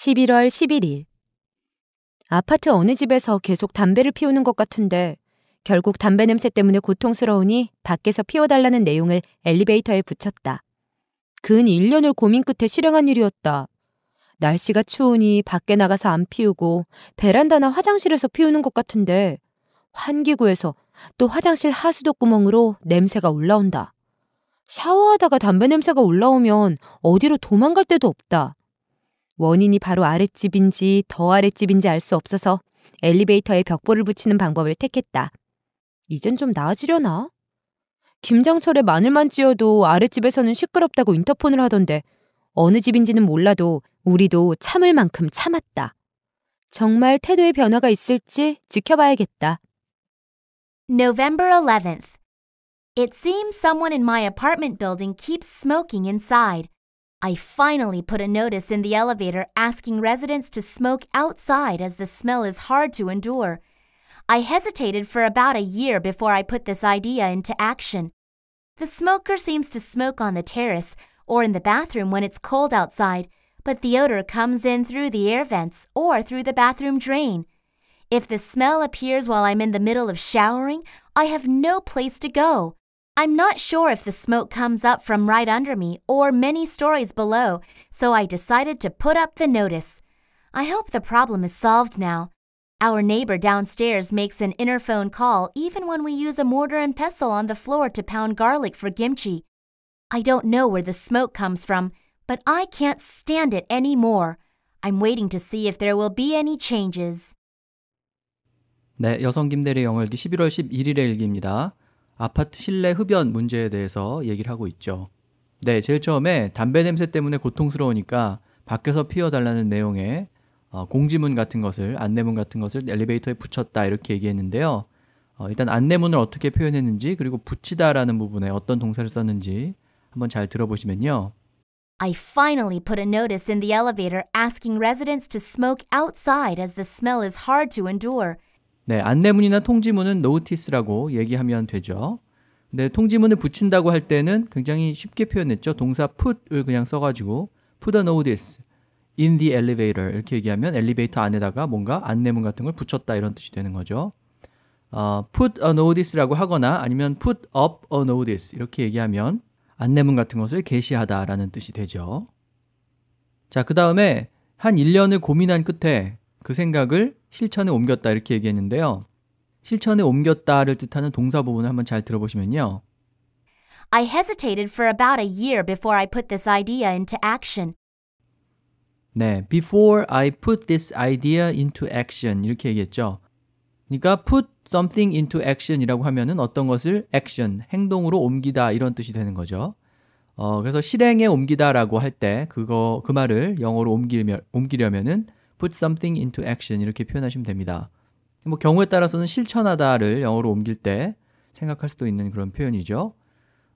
11월 11일. 아파트 어느 집에서 계속 담배를 피우는 것 같은데 결국 담배 냄새 때문에 고통스러우니 밖에서 피워달라는 내용을 엘리베이터에 붙였다. 근 1년을 고민 끝에 실행한 일이었다. 날씨가 추우니 밖에 나가서 안 피우고 베란다나 화장실에서 피우는 것 같은데 환기구에서 또 화장실 하수도 구멍으로 냄새가 올라온다. 샤워하다가 담배 냄새가 올라오면 어디로 도망갈 데도 없다. 원인이 바로 아랫집인지 더 아랫집인지 알 수 없어서 엘리베이터에 벽보를 붙이는 방법을 택했다. 이젠 좀 나아지려나? 김장철에 마늘만 찌어도 아랫집에서는 시끄럽다고 인터폰을 하던데 어느 집인지는 몰라도 우리도 참을 만큼 참았다. 정말 태도의 변화가 있을지 지켜봐야겠다. November 11th. It seems someone in my apartment building keeps smoking inside. I finally put a notice in the elevator asking residents to smoke outside as the smell is hard to endure. I hesitated for about a year before I put this idea into action. The smoker seems to smoke on the terrace or in the bathroom when it's cold outside, but the odor comes in through the air vents or through the bathroom drain. If the smell appears while I'm in the middle of showering, I have no place to go. I'm not sure if the smoke comes up from right under me or many stories below, so I decided to put up the notice. I hope the problem is solved now. Our neighbor downstairs makes an interphone call even when we use a mortar and pestle on the floor to pound garlic for kimchi. I don't know where the smoke comes from, but I can't stand it anymore. I'm waiting to see if there will be any changes. 네, 여성 김대리 영어 읽기 11월 11일에 읽기입니다. 아파트 실내 흡연 문제에 대해서 얘기를 하고 있죠. 네, 제일 처음에 담배 냄새 때문에 고통스러우니까 밖에서 피워달라는 내용의 어, 공지문 같은 것을, 안내문 같은 것을 엘리베이터에 붙였다 이렇게 얘기했는데요. 어, 일단 안내문을 어떻게 표현했는지 그리고 붙이다라는 부분에 어떤 동사를 썼는지 한번 잘 들어보시면요. I finally put a notice in the elevator asking residents to smoke outside as the smell is hard to endure. 네, 안내문이나 통지문은 노티스라고 얘기하면 되죠. 근데 통지문을 붙인다고 할 때는 굉장히 쉽게 표현했죠. 동사 put을 그냥 써가지고 put a notice in the elevator 이렇게 얘기하면 엘리베이터 안에다가 뭔가 안내문 같은 걸 붙였다 이런 뜻이 되는 거죠. 어, put a notice라고 하거나 아니면 put up a notice 이렇게 얘기하면 안내문 같은 것을 게시하다라는 뜻이 되죠. 자, 그 다음에 한 1년을 고민한 끝에 그 생각을 실천에 옮겼다 이렇게 얘기했는데요. 실천에 옮겼다를 뜻하는 동사 부분을 한번 잘 들어보시면요. I hesitated for about a year before I put this idea into action. 네, before I put this idea into action 이렇게 얘기했죠. 그러니까 put something into action이라고 하면은 어떤 것을 action 행동으로 옮기다 이런 뜻이 되는 거죠. 어, 그래서 실행에 옮기다라고 할 때 그거 그 말을 영어로 옮기려, 옮기려면은 put something into action 이렇게 표현하시면 됩니다. 뭐 경우에 따라서는 실천하다를 영어로 옮길 때 생각할 수도 있는 그런 표현이죠.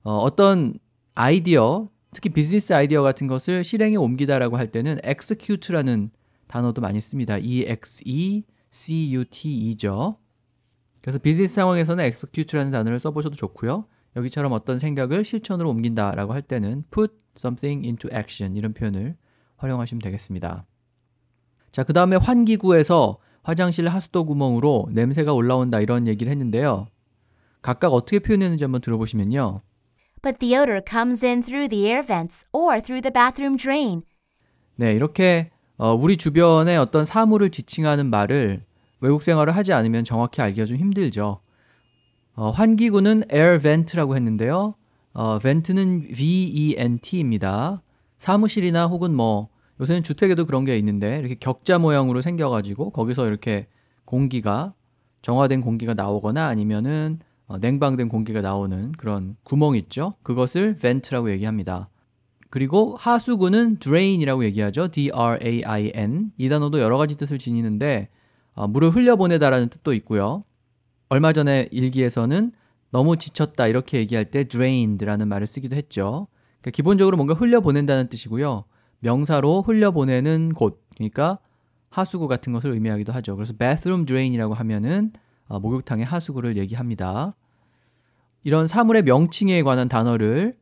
어, 어떤 아이디어, 특히 비즈니스 아이디어 같은 것을 실행에 옮기다라고 할 때는 execute라는 단어도 많이 씁니다. E X E C U T E죠. 그래서 비즈니스 상황에서는 execute라는 단어를 써보셔도 좋고요. 여기처럼 어떤 생각을 실천으로 옮긴다라고 할 때는 put something into action 이런 표현을 활용하시면 되겠습니다. 자, 그 다음에 환기구에서 화장실 하수도 구멍으로 냄새가 올라온다 이런 얘기를 했는데요. 각각 어떻게 표현했는지 한번 들어보시면요. But the odor comes in through the air vents or through the bathroom drain. 네, 이렇게 어, 우리 주변의 어떤 사물을 지칭하는 말을 외국 생활을 하지 않으면 정확히 알기가 좀 힘들죠. 어, 환기구는 air vent라고 했는데요. 어, vent는 V-E-N-T입니다. 사무실이나 혹은 뭐 요새는 주택에도 그런 게 있는데 이렇게 격자 모양으로 생겨가지고 거기서 이렇게 공기가 정화된 공기가 나오거나 아니면은 어, 냉방된 공기가 나오는 그런 구멍 있죠. 그것을 vent라고 얘기합니다. 그리고 하수구는 drain이라고 얘기하죠. D-R-A-I-N. 이 단어도 여러 가지 뜻을 지니는데 어, 물을 흘려보내다라는 뜻도 있고요. 얼마 전에 일기에서는 너무 지쳤다 이렇게 얘기할 때 drained라는 말을 쓰기도 했죠. 그러니까 기본적으로 뭔가 흘려보낸다는 뜻이고요. 명사로 흘려보내는 곳, 그러니까 하수구 같은 것을 의미하기도 하죠. 그래서 bathroom drain이라고 하면은 어, 목욕탕의 하수구를 얘기합니다. 이런 사물의 명칭에 관한 단어를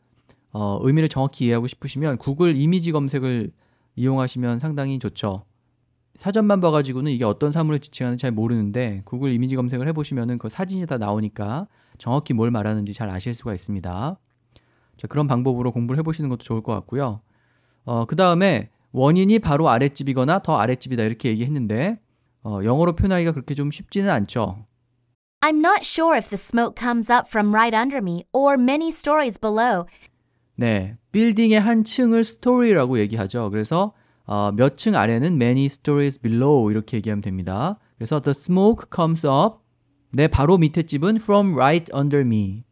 어, 의미를 정확히 이해하고 싶으시면 구글 이미지 검색을 이용하시면 상당히 좋죠. 사전만 봐가지고는 이게 어떤 사물을 지칭하는지 잘 모르는데 구글 이미지 검색을 해보시면은 그 사진이 다 나오니까 정확히 뭘 말하는지 잘 아실 수가 있습니다. 자, 그런 방법으로 공부를 해보시는 것도 좋을 것 같고요. 어, 그 다음에 원인이 바로 아랫집이거나 더 아랫집이다 이렇게 얘기했는데 어, 영어로 표현하기가 그렇게 좀 쉽지는 않죠. I'm not sure if the smoke comes up from right under me or many stories below. 네, 빌딩의 한 층을 story라고 얘기하죠. 그래서 어, 몇층 아래는 many stories below 이렇게 얘기하면 됩니다. 그래서 the smoke comes up 내 바로 밑에 집은 from right under me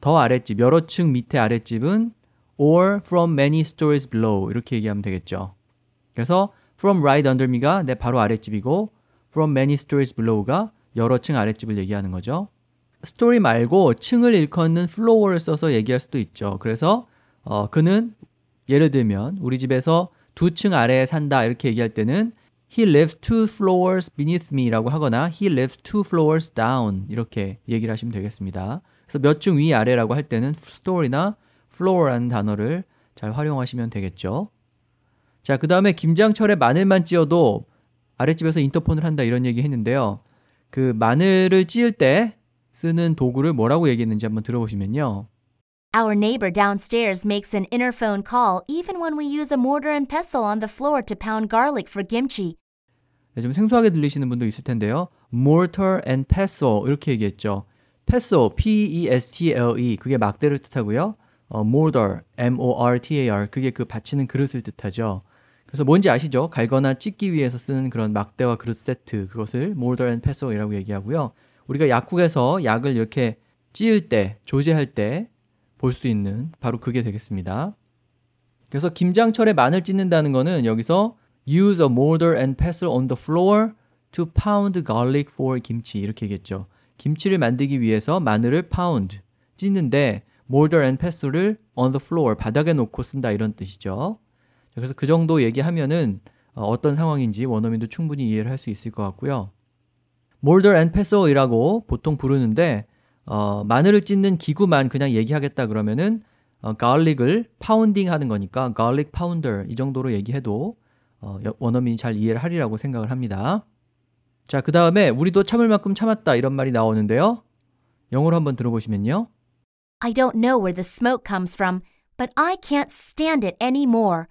더 아랫집 여러 층 밑에 아랫집은 or from many stories below 이렇게 얘기하면 되겠죠. 그래서 from right under me가 내 바로 아랫집이고 from many stories below가 여러 층 아랫집을 얘기하는 거죠. 스토리 말고 층을 일컫는 플로어를 써서 얘기할 수도 있죠. 그래서 어, 그는 예를 들면 우리 집에서 두 층 아래에 산다 이렇게 얘기할 때는 he lives two floors beneath me라고 하거나 he lives two floors down 이렇게 얘기를 하시면 되겠습니다. 그래서 몇 층 위 아래라고 할 때는 story나 flow라는 단어를 잘 활용하시면 되겠죠. 자, 그 다음에 김장철에 마늘만 찧어도 아랫집에서 인터폰을 한다 이런 얘기 했는데요. 그 마늘을 찧을 때 쓰는 도구를 뭐라고 얘기했는지 한번 들어보시면요. Our neighbor downstairs makes an interphone call even when we use a mortar and pestle on the floor to pound garlic for kimchi. 네, 좀 생소하게 들리시는 분도 있을 텐데요. mortar and pestle 이렇게 얘기했죠. pestle, P-E-S-T-L-E 그게 막대를 뜻하고요. 어, mortar, M-O-R-T-A-R 그게 그 받치는 그릇을 뜻하죠. 그래서 뭔지 아시죠? 갈거나 찢기 위해서 쓰는 그런 막대와 그릇 세트 그것을 mortar and pestle 이라고 얘기하고요. 우리가 약국에서 약을 이렇게 찌을 때, 조제할 때 볼 수 있는 바로 그게 되겠습니다. 그래서 김장철에 마늘 찢는다는 거는 여기서 use a mortar and pestle on the floor to pound garlic for 김치 이렇게 얘기했죠. 김치를 만들기 위해서 마늘을 파운드 찢는데 molder and pass를 on the floor 바닥에 놓고 쓴다 이런 뜻이죠. 자, 그래서 그 정도 얘기하면은 어, 어떤 상황인지 원어민도 충분히 이해를 할 수 있을 것 같고요. molder and pass이라고 보통 부르는데 어, 마늘을 찢는 기구만 그냥 얘기하겠다 그러면은 어, garlic을 파운딩 하는 거니까 garlic pounder 이 정도로 얘기해도 어, 원어민이 잘 이해를 하리라고 생각을 합니다. 자, 그 다음에 우리도 참을 만큼 참았다 이런 말이 나오는데요. 영어로 한번 들어보시면요. I don't know where the smoke comes from, but I can't stand it anymore.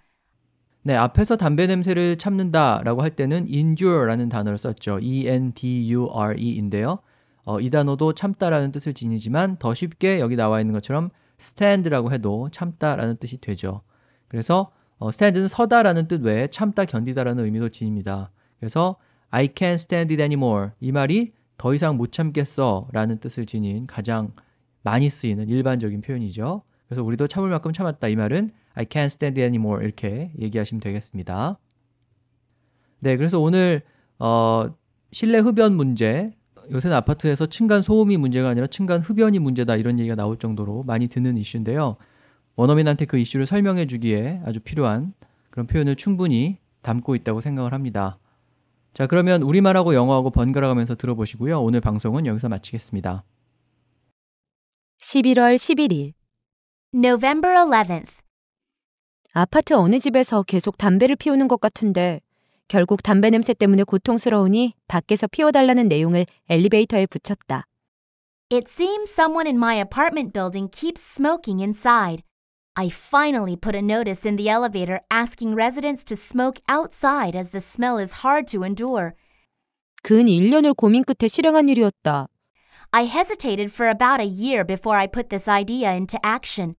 네, 앞에서 담배 냄새를 참는다라고 할 때는 endure라는 단어를 썼죠. E N D U R E인데요. 어, 이 단어도 참다라는 뜻을 지니지만 더 쉽게 여기 나와 있는 것처럼 stand라고 해도 참다라는 뜻이 되죠. 그래서 어, stand는 서다라는 뜻 외에 참다 견디다라는 의미도 지닙니다. 그래서 I can't stand it anymore 이 말이 더 이상 못 참겠어라는 뜻을 지닌 가장 많이 쓰이는 일반적인 표현이죠. 그래서 우리도 참을 만큼 참았다 이 말은 I can't stand it anymore 이렇게 얘기하시면 되겠습니다. 네, 그래서 오늘 어, 실내 흡연 문제 요새는 아파트에서 층간 소음이 문제가 아니라 층간 흡연이 문제다 이런 얘기가 나올 정도로 많이 듣는 이슈인데요. 원어민한테 그 이슈를 설명해 주기에 아주 필요한 그런 표현을 충분히 담고 있다고 생각을 합니다. 자, 그러면 우리말하고 영어하고 번갈아가면서 들어보시고요. 오늘 방송은 여기서 마치겠습니다. 11월 11일 November 11th 아파트 어느 집에서 계속 담배를 피우는 것 같은데 결국 담배 냄새 때문에 고통스러우니 밖에서 피워달라는 내용을 엘리베이터에 붙였다. It seems someone in my apartment building keeps smoking inside. I finally put a notice in the elevator asking residents to smoke outside as the smell is hard to endure. 근 1년을 고민 끝에 실행한 일이었다. I hesitated for about a year before I put this idea into action.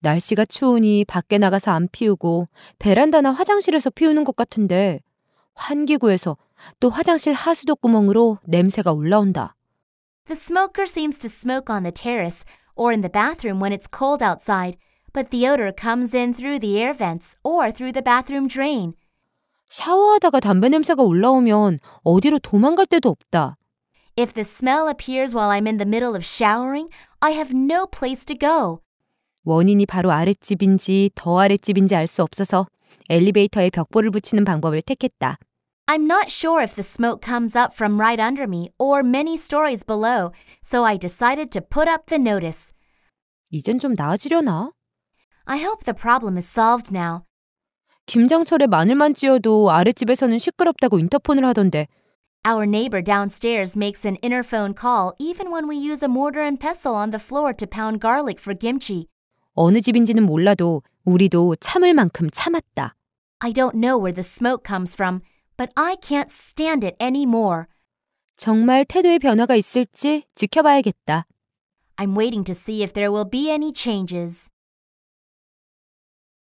날씨가 추우니 밖에 나가서 안 피우고 베란다나 화장실에서 피우는 것 같은데 환기구에서 또 화장실 하수도 구멍으로 냄새가 올라온다. The smoker seems to smoke on the terrace or in the bathroom when it's cold outside, but the odor comes in through the air vents or through the bathroom drain. 샤워하다가 담배 냄새가 올라오면 어디로 도망갈 데도 없다. If the smell appears while I'm in the middle of showering, I have no place to go. 원인이 바로 아랫집인지 더수 없어서 엘리베이터에 벽보를 붙이는 방법을 택했다. I'm not sure if the smoke comes up from right under me or many stories below, so I decided to put up the notice. 이젠 좀 나아지려나? I hope the problem is solved now. 김장철에 마늘만 찌어도 아랫집에서는 시끄럽다고 인터폰을 하던데 our neighbor downstairs makes an interphone call even when we use a mortar and pestle on the floor to pound garlic for kimchi. 어느 집인지는 몰라도 우리도 참을 만큼 참았다. I don't know where the smoke comes from, but I can't stand it anymore. 정말 태도의 변화가 있을지 지켜봐야겠다. I'm waiting to see if there will be any changes.